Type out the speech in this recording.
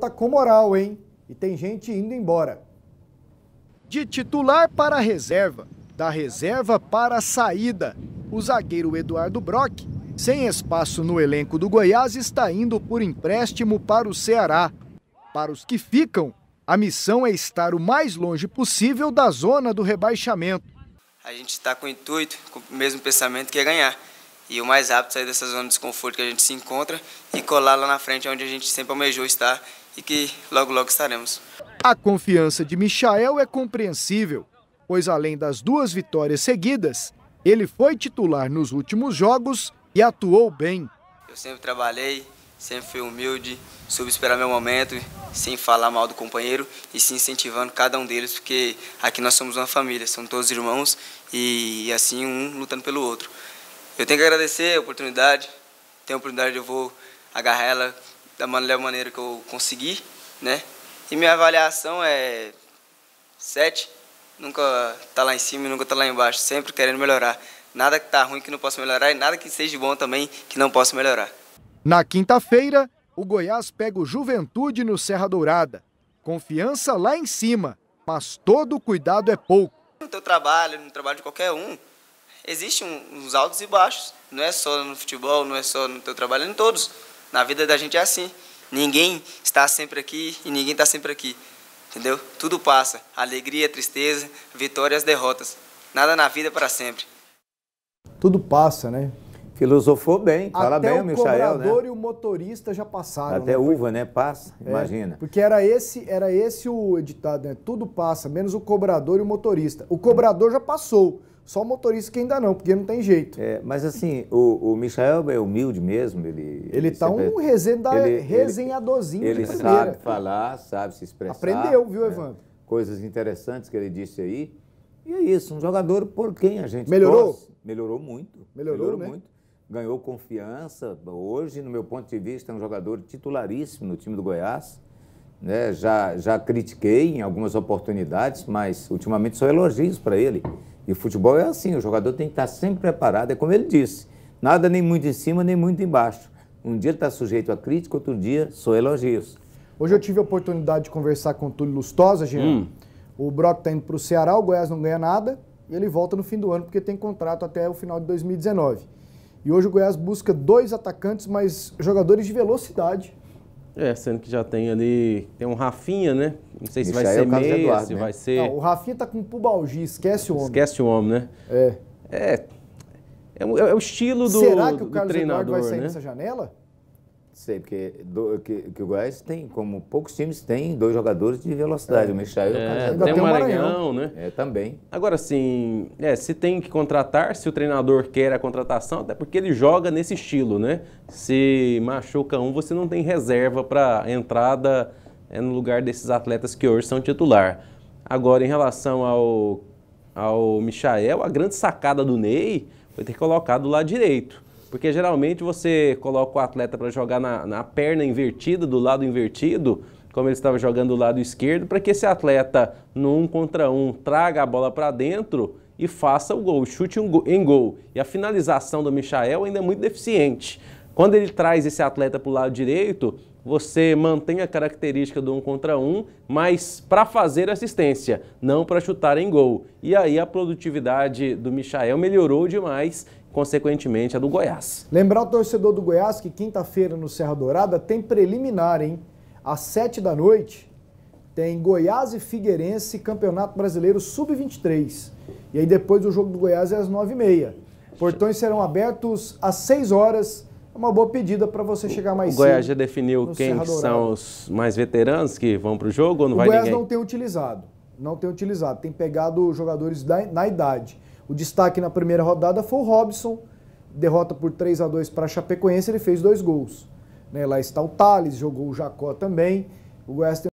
tá com moral, hein? E tem gente indo embora. De titular para a reserva, da reserva para a saída, o zagueiro Eduardo Brock, sem espaço no elenco do Goiás, está indo por empréstimo para o Ceará. Para os que ficam, a missão é estar o mais longe possível da zona do rebaixamento. A gente está com o intuito, com o mesmo pensamento que é ganhar. E o mais rápido é sair dessa zona de desconforto que a gente se encontra e colar lá na frente onde a gente sempre almejou estar e que logo, logo estaremos. A confiança de Michael é compreensível, pois além das duas vitórias seguidas, ele foi titular nos últimos jogos e atuou bem. Eu sempre trabalhei, sempre fui humilde, soube esperar meu momento, sem falar mal do companheiro e se incentivando cada um deles, porque aqui nós somos uma família, são todos irmãos e assim um lutando pelo outro. Eu tenho que agradecer a oportunidade, tem a oportunidade eu vou agarrar ela da maneira que eu consegui, né? E minha avaliação é sete. Nunca tá lá em cima e nunca tá lá embaixo, sempre querendo melhorar. Nada que tá ruim que não possa melhorar e nada que seja bom também que não possa melhorar. Na quinta-feira, o Goiás pega o Juventude no Serra Dourada. Confiança lá em cima, mas todo cuidado é pouco. No teu trabalho, no trabalho de qualquer um, existem uns altos e baixos. Não é só no futebol, não é só no teu trabalho, é em todos. Na vida da gente é assim. Ninguém está sempre aqui e ninguém está sempre aqui. Entendeu? Tudo passa. Alegria, tristeza, vitórias, derrotas. Nada na vida é para sempre. Tudo passa, né? Filosofou bem, fala Até bem o Michael, né? O cobrador e o motorista já passaram. Até né? uva, né? Passa, é, imagina. Porque era esse, era esse o editado, né? Tudo passa, menos o cobrador e o motorista. O cobrador já passou. Só o motorista que ainda não, porque não tem jeito. É, mas assim, o, o Michael é humilde mesmo, ele... Ele está um resenda, ele, resenhadorzinho Ele, ele sabe falar, sabe se expressar. Aprendeu, viu, né? Evandro? Né? Coisas interessantes que ele disse aí. E é isso, um jogador por quem a gente Melhorou? Melhorou muito. Melhorou, melhorou né? muito. Ganhou confiança. Hoje, no meu ponto de vista, é um jogador titularíssimo no time do Goiás. Né? Já, já critiquei em algumas oportunidades, mas ultimamente só elogios para ele. E o futebol é assim, o jogador tem que estar sempre preparado, é como ele disse, nada nem muito em cima, nem muito embaixo. Um dia ele está sujeito a crítica, outro dia só elogios. Hoje eu tive a oportunidade de conversar com o Túlio Lustosa, Jean. Hum. O Brock está indo para o Ceará, o Goiás não ganha nada, e ele volta no fim do ano, porque tem contrato até o final de 2019. E hoje o Goiás busca dois atacantes, mas jogadores de velocidade é, sendo que já tem ali. Tem um Rafinha, né? Não sei se vai é ser é meia, Eduardo, se né? vai ser. o Rafinha tá com pubalgia, esquece o homem. Esquece o homem, né? É. É. É, é, é o estilo do. Será que o Carlos Eduardo vai sair né? nessa janela? Sei, porque do, que, que, o Goiás tem, como poucos times têm, dois jogadores de velocidade. É. O Michel é, tem o Maranhão, né? É, também. Agora, sim, é, se tem que contratar, se o treinador quer a contratação, até porque ele joga nesse estilo, né? Se machuca um, você não tem reserva para entrada é, no lugar desses atletas que hoje são titular. Agora, em relação ao, ao Michael, a grande sacada do Ney foi ter colocado lá direito porque geralmente você coloca o atleta para jogar na, na perna invertida, do lado invertido, como ele estava jogando do lado esquerdo, para que esse atleta, no um contra um, traga a bola para dentro e faça o gol, chute um gol, em gol. E a finalização do Michael ainda é muito deficiente. Quando ele traz esse atleta para o lado direito, você mantém a característica do um contra um, mas para fazer assistência, não para chutar em gol. E aí a produtividade do Michael melhorou demais, consequentemente a do Goiás. Lembrar o torcedor do Goiás que quinta-feira no Serra Dourada tem preliminar, hein? Às sete da noite tem Goiás e Figueirense Campeonato Brasileiro Sub-23. E aí depois o jogo do Goiás é às nove e meia. Portões serão abertos às seis horas é uma boa pedida para você chegar mais o cedo. O Goiás já definiu quem são os mais veteranos que vão para o jogo ou não o vai Goiás ninguém? Goiás não tem utilizado, não tem utilizado, tem pegado jogadores da, na idade. O destaque na primeira rodada foi o Robson, derrota por 3 a 2 para a Chapecoense, ele fez dois gols. Né? Lá está o Thales, jogou o Jacó também. O Goiás tem